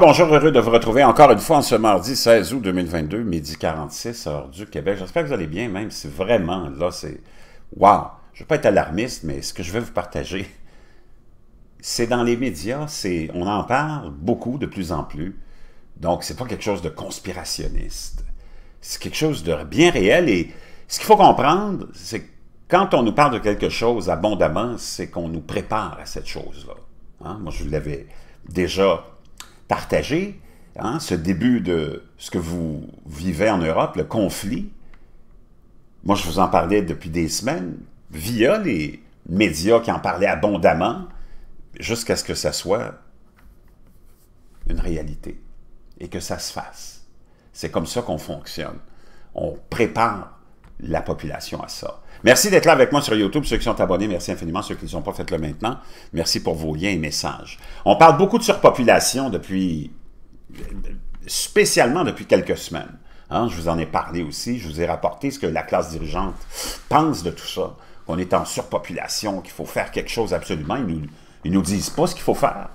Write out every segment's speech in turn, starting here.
Bonjour, heureux de vous retrouver encore une fois en ce mardi 16 août 2022, midi 46, heure du Québec. J'espère que vous allez bien, même si vraiment, là, c'est... waouh Je ne veux pas être alarmiste, mais ce que je vais vous partager, c'est dans les médias, c'est on en parle beaucoup, de plus en plus. Donc, c'est pas quelque chose de conspirationniste. C'est quelque chose de bien réel et ce qu'il faut comprendre, c'est que quand on nous parle de quelque chose abondamment, c'est qu'on nous prépare à cette chose-là. Hein? Moi, je l'avais déjà partager hein, ce début de ce que vous vivez en Europe, le conflit. Moi, je vous en parlais depuis des semaines via les médias qui en parlaient abondamment jusqu'à ce que ça soit une réalité et que ça se fasse. C'est comme ça qu'on fonctionne. On prépare la population à ça. Merci d'être là avec moi sur YouTube. Ceux qui sont abonnés, merci infiniment. Ceux qui ne sont pas, fait le maintenant. Merci pour vos liens et messages. On parle beaucoup de surpopulation depuis, spécialement depuis quelques semaines. Hein. je vous en ai parlé aussi. Je vous ai rapporté ce que la classe dirigeante pense de tout ça. On est en surpopulation, qu'il faut faire quelque chose absolument. Ils nous, nous disent pas ce qu'il faut faire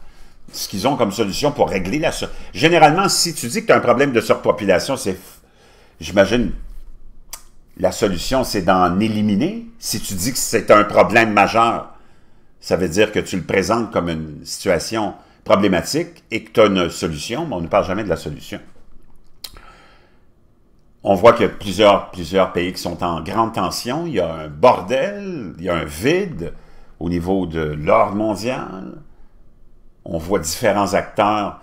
ce qu'ils ont comme solution pour régler la... Généralement, si tu dis que tu as un problème de surpopulation, c'est... J'imagine la solution, c'est d'en éliminer. Si tu dis que c'est un problème majeur, ça veut dire que tu le présentes comme une situation problématique et que tu as une solution, mais on ne parle jamais de la solution. On voit qu'il y a plusieurs, plusieurs pays qui sont en grande tension. Il y a un bordel, il y a un vide au niveau de l'ordre mondial. On voit différents acteurs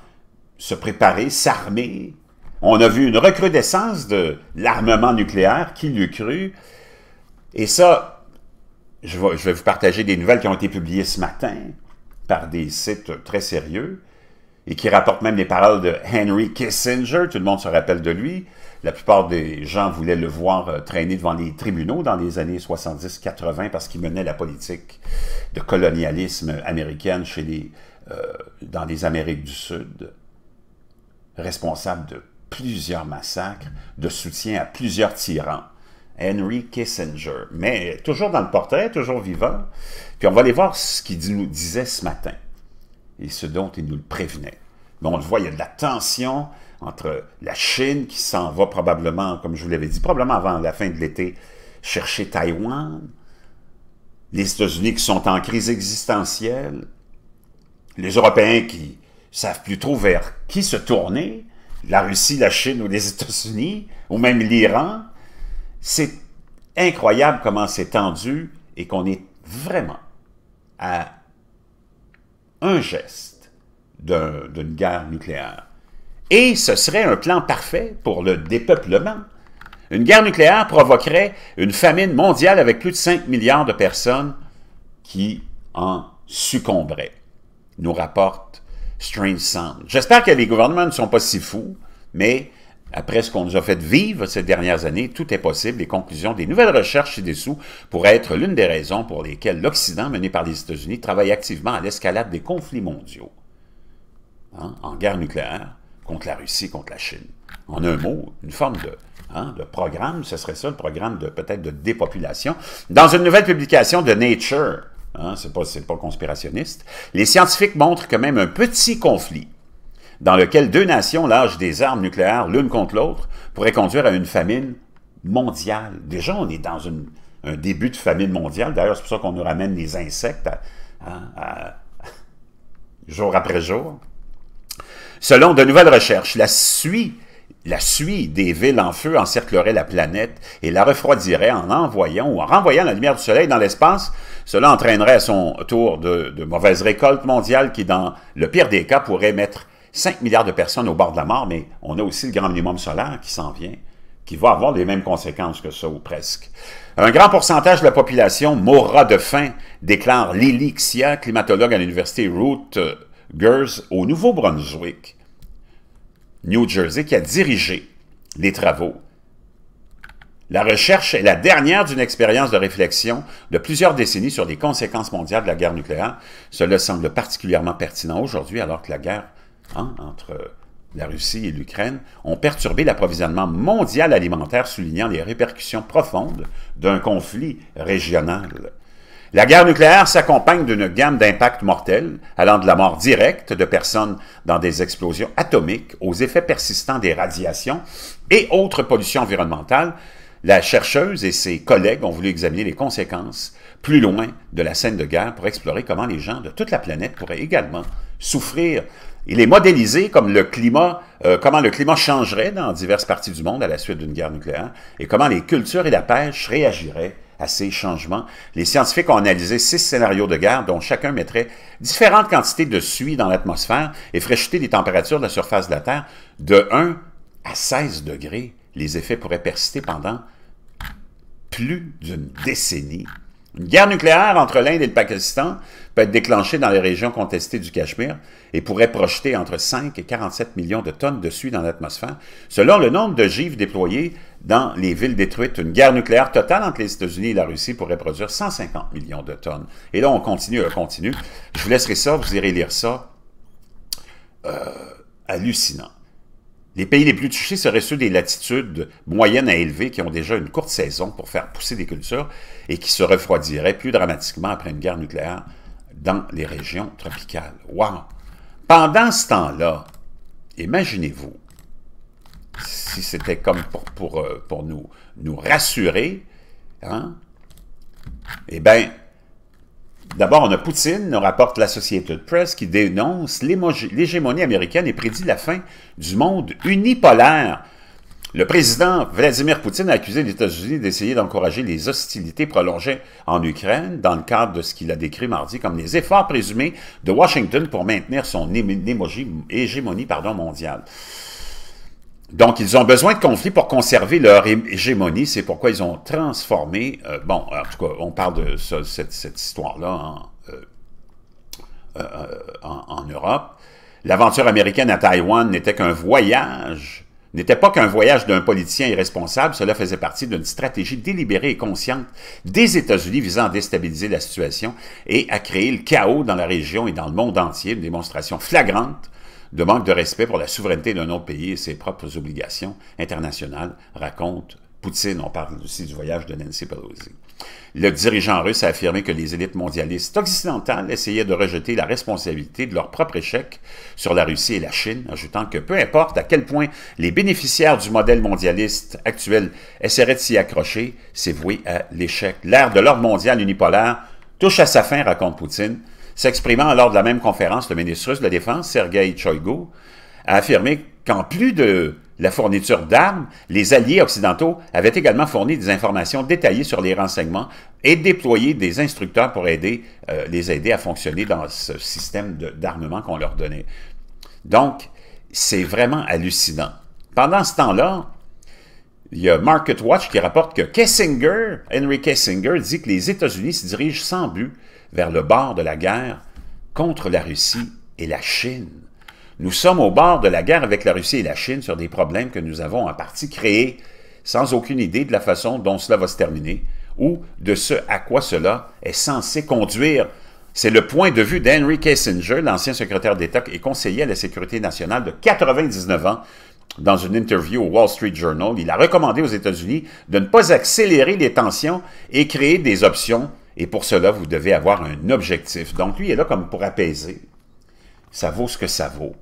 se préparer, s'armer on a vu une recrudescence de l'armement nucléaire, qui l'eût cru. Et ça, je vais, vous partager des nouvelles qui ont été publiées ce matin par des sites très sérieux et qui rapportent même les paroles de Henry Kissinger. Tout le monde se rappelle de lui. La plupart des gens voulaient le voir euh, traîner devant les tribunaux dans les années 70-80 parce qu'il menait la politique de colonialisme américaine chez les, euh, dans les Amériques du Sud, responsable de plusieurs massacres de soutien à plusieurs tyrans. Henry Kissinger, mais toujours dans le portrait, toujours vivant. Puis on va aller voir ce qu'il nous disait ce matin et ce dont il nous le prévenait. Mais on le voit, il y a de la tension entre la Chine qui s'en va probablement, comme je vous l'avais dit, probablement avant la fin de l'été, chercher Taïwan, les États-Unis qui sont en crise existentielle, les Européens qui savent plus trop vers qui se tourner, la Russie, la Chine ou les États-Unis, ou même l'Iran. C'est incroyable comment c'est tendu et qu'on est vraiment à un geste d'une guerre nucléaire. Et ce serait un plan parfait pour le dépeuplement. Une guerre nucléaire provoquerait une famine mondiale avec plus de 5 milliards de personnes qui en succomberaient, nous rapporte Strange Sound. J'espère que les gouvernements ne sont pas si fous, mais après ce qu'on nous a fait vivre ces dernières années, tout est possible. Les conclusions des nouvelles recherches ci-dessous pourraient être l'une des raisons pour lesquelles l'Occident, mené par les États-Unis, travaille activement à l'escalade des conflits mondiaux. Hein? en guerre nucléaire, contre la Russie, contre la Chine. En un mot, une forme de, hein, de programme, ce serait ça, le programme de peut-être de dépopulation. Dans une nouvelle publication de Nature, Hein, Ce n'est pas, pas conspirationniste. Les scientifiques montrent que même un petit conflit dans lequel deux nations lâchent des armes nucléaires l'une contre l'autre pourrait conduire à une famine mondiale. Déjà, on est dans un début de famine mondiale. D'ailleurs, c'est pour ça qu'on nous ramène les insectes hein, jour après jour. Selon de nouvelles recherches, la suie, la suie des villes en feu encerclerait la planète et la refroidirait en envoyant ou en renvoyant la lumière du soleil dans l'espace cela entraînerait à son tour de, mauvaises récoltes mondiales qui, dans le pire des cas, pourraient mettre 5 milliards de personnes au bord de la mort, mais on a aussi le grand minimum solaire qui s'en vient, qui va avoir les mêmes conséquences que ça, ou presque. Un grand pourcentage de la population mourra de faim, déclare Lilixia, climatologue à l'université Rutgers au Nouveau-Brunswick, New Jersey, qui a dirigé les travaux la recherche est la dernière d'une expérience de réflexion de plusieurs décennies sur les conséquences mondiales de la guerre nucléaire. Cela semble particulièrement pertinent aujourd'hui alors que la guerre hein, entre la Russie et l'Ukraine ont perturbé l'approvisionnement mondial alimentaire, soulignant les répercussions profondes d'un conflit régional. La guerre nucléaire s'accompagne d'une gamme d'impacts mortels, allant de la mort directe de personnes dans des explosions atomiques aux effets persistants des radiations et autres pollutions environnementales, la chercheuse et ses collègues ont voulu examiner les conséquences plus loin de la scène de guerre pour explorer comment les gens de toute la planète pourraient également souffrir. Il est modélisé comme le climat, euh, comment le climat changerait dans diverses parties du monde à la suite d'une guerre nucléaire et comment les cultures et la pêche réagiraient à ces changements. Les scientifiques ont analysé six scénarios de guerre dont chacun mettrait différentes quantités de suie dans l'atmosphère et ferait chuter les températures de la surface de la Terre de 1 à 16 degrés les effets pourraient persister pendant plus d'une décennie. Une guerre nucléaire entre l'Inde et le Pakistan peut être déclenchée dans les régions contestées du Cachemire et pourrait projeter entre 5 et 47 millions de tonnes de suie dans l'atmosphère, selon le nombre de givres déployées dans les villes détruites. Une guerre nucléaire totale entre les États-Unis et la Russie pourrait produire 150 millions de tonnes. Et là, on continue, on continue. Je vous laisserai ça, vous irez lire ça. Euh, hallucinant. Les pays les plus touchés seraient ceux des latitudes moyennes à élevées qui ont déjà une courte saison pour faire pousser des cultures et qui se refroidiraient plus dramatiquement après une guerre nucléaire dans les régions tropicales. Wow! Pendant ce temps-là, imaginez-vous, si c'était comme pour, pour, euh, pour, nous, nous rassurer, hein, eh bien, D'abord, on a Poutine, nous rapporte l'Associated Press, qui dénonce l'hégémonie américaine et prédit la fin du monde unipolaire. Le président Vladimir Poutine a accusé les États-Unis d'essayer d'encourager les hostilités prolongées en Ukraine dans le cadre de ce qu'il a décrit mardi comme les efforts présumés de Washington pour maintenir son hégémonie mondiale. Donc, ils ont besoin de conflits pour conserver leur hégémonie. C'est pourquoi ils ont transformé... Euh, bon, en tout cas, on parle de cette, histoire-là euh, euh, en, Europe. L'aventure américaine à Taïwan n'était qu'un voyage, n'était pas qu'un voyage d'un politicien irresponsable. Cela faisait partie d'une stratégie délibérée et consciente des États-Unis visant à déstabiliser la situation et à créer le chaos dans la région et dans le monde entier. Une démonstration flagrante de manque de respect pour la souveraineté d'un autre pays et ses propres obligations internationales, raconte Poutine. On parle aussi du voyage de Nancy Pelosi. Le dirigeant russe a affirmé que les élites mondialistes occidentales essayaient de rejeter la responsabilité de leur propre échec sur la Russie et la Chine, ajoutant que peu importe à quel point les bénéficiaires du modèle mondialiste actuel essaieraient de s'y accrocher, c'est voué à l'échec. L'ère de l'ordre mondial unipolaire touche à sa fin, raconte Poutine. S'exprimant lors de la même conférence, le ministre russe de la Défense, Sergei choigo a affirmé qu'en plus de la fourniture d'armes, les alliés occidentaux avaient également fourni des informations détaillées sur les renseignements et déployé des instructeurs pour aider, euh, les aider à fonctionner dans ce système d'armement qu'on leur donnait. Donc, c'est vraiment hallucinant. Pendant ce temps-là, il y a Market Watch qui rapporte que Kissinger, Henry Kissinger, dit que les États-Unis se dirigent sans but vers le bord de la guerre contre la Russie et la Chine. Nous sommes au bord de la guerre avec la Russie et la Chine sur des problèmes que nous avons en partie créés sans aucune idée de la façon dont cela va se terminer ou de ce à quoi cela est censé conduire. C'est le point de vue d'Henry Kissinger, l'ancien secrétaire d'État et conseiller à la sécurité nationale de 99 ans, dans une interview au Wall Street Journal, il a recommandé aux États-Unis de ne pas accélérer les tensions et créer des options. Et pour cela, vous devez avoir un objectif. Donc, lui il est là comme pour apaiser. Ça vaut ce que ça vaut.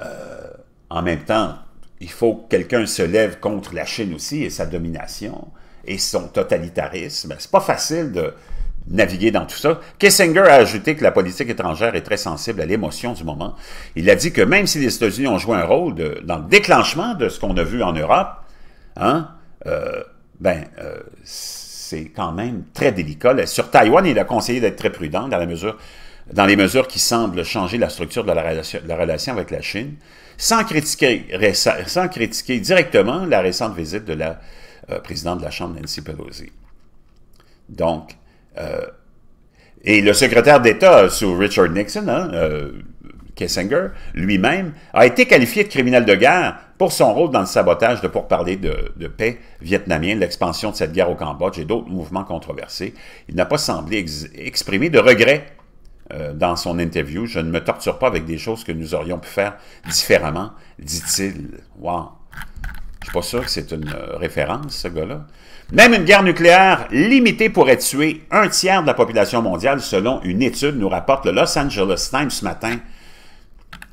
Euh, en même temps, il faut que quelqu'un se lève contre la Chine aussi et sa domination et son totalitarisme. C'est pas facile de, naviguer dans tout ça. Kissinger a ajouté que la politique étrangère est très sensible à l'émotion du moment. Il a dit que même si les États-Unis ont joué un rôle dans le déclenchement de ce qu'on a vu en Europe, hein, euh, ben, euh, c'est quand même très délicat. Sur Taïwan, il a conseillé d'être très prudent dans, la mesure, dans les mesures qui semblent changer la structure de la, relation, avec la Chine, sans critiquer, directement la récente visite de la euh, présidente de la Chambre, Nancy Pelosi. Donc, euh, et le secrétaire d'État sous Richard Nixon, hein, euh, Kissinger, lui-même, a été qualifié de criminel de guerre pour son rôle dans le sabotage de pourparlers de, de paix vietnamienne, l'expansion de cette guerre au Cambodge et d'autres mouvements controversés. Il n'a pas semblé exprimer de regret euh, dans son interview. Je ne me torture pas avec des choses que nous aurions pu faire différemment, dit-il. Wow! Je suis pas sûr que c'est une référence, ce gars-là. Même une guerre nucléaire limitée pourrait tuer un tiers de la population mondiale, selon une étude, nous rapporte le Los Angeles Times ce matin.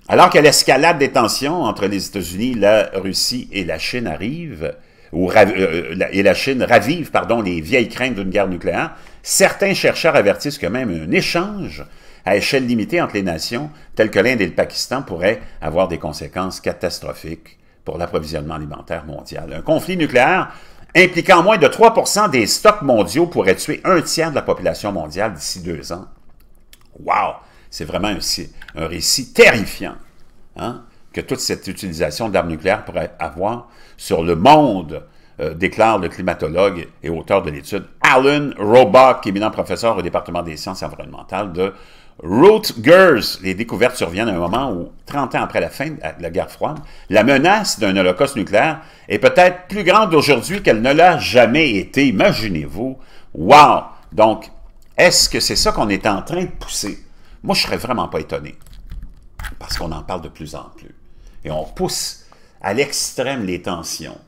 Alors que l'escalade des tensions entre les États-Unis, la Russie et la Chine arrive, ou euh, euh, et la Chine ravive pardon, les vieilles craintes d'une guerre nucléaire, certains chercheurs avertissent que même un échange à échelle limitée entre les nations, telles que l'Inde et le Pakistan, pourrait avoir des conséquences catastrophiques pour l'approvisionnement alimentaire mondial. Un conflit nucléaire impliquant moins de 3 des stocks mondiaux pourrait tuer un tiers de la population mondiale d'ici deux ans. Wow! C'est vraiment un, récit terrifiant hein, que toute cette utilisation d'armes nucléaires pourrait avoir sur le monde, euh, déclare le climatologue et auteur de l'étude Alan Robach, éminent professeur au département des sciences environnementales de Girls, les découvertes surviennent à un moment où, 30 ans après la fin de la guerre froide, la menace d'un holocauste nucléaire est peut-être plus grande aujourd'hui qu'elle ne l'a jamais été. Imaginez-vous. Wow! Donc, est-ce que c'est ça qu'on est en train de pousser? Moi, je serais vraiment pas étonné. Parce qu'on en parle de plus en plus. Et on pousse à l'extrême les tensions.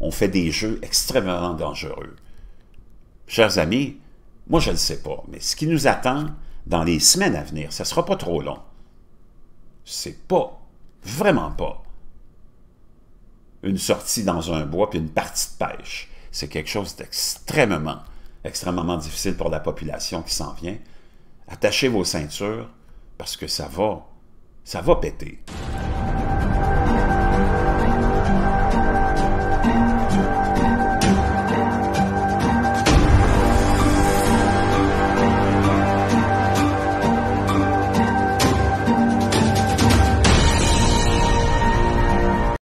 On fait des jeux extrêmement dangereux. Chers amis, moi, je ne sais pas, mais ce qui nous attend, dans les semaines à venir. Ça ne sera pas trop long. C'est pas, vraiment pas, une sortie dans un bois puis une partie de pêche. C'est quelque chose d'extrêmement, extrêmement difficile pour la population qui s'en vient. Attachez vos ceintures parce que ça va, ça va péter.